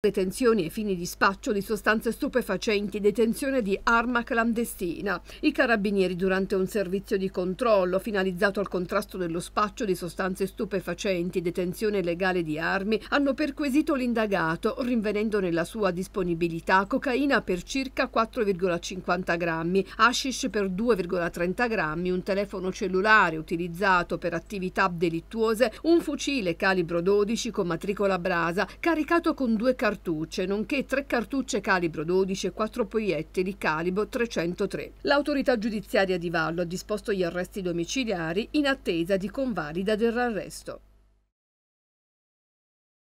Detenzioni e fini di spaccio di sostanze stupefacenti, detenzione di arma clandestina. I carabinieri durante un servizio di controllo finalizzato al contrasto dello spaccio di sostanze stupefacenti, detenzione legale di armi, hanno perquisito l'indagato, rinvenendo nella sua disponibilità cocaina per circa 4,50 grammi, hashish per 2,30 grammi, un telefono cellulare utilizzato per attività delittuose, un fucile calibro 12 con matricola brasa, caricato con due carabinieri cartucce, nonché tre cartucce calibro 12 e quattro proiettili calibro 303. L'autorità giudiziaria di Vallo ha disposto gli arresti domiciliari in attesa di convalida dell'arresto.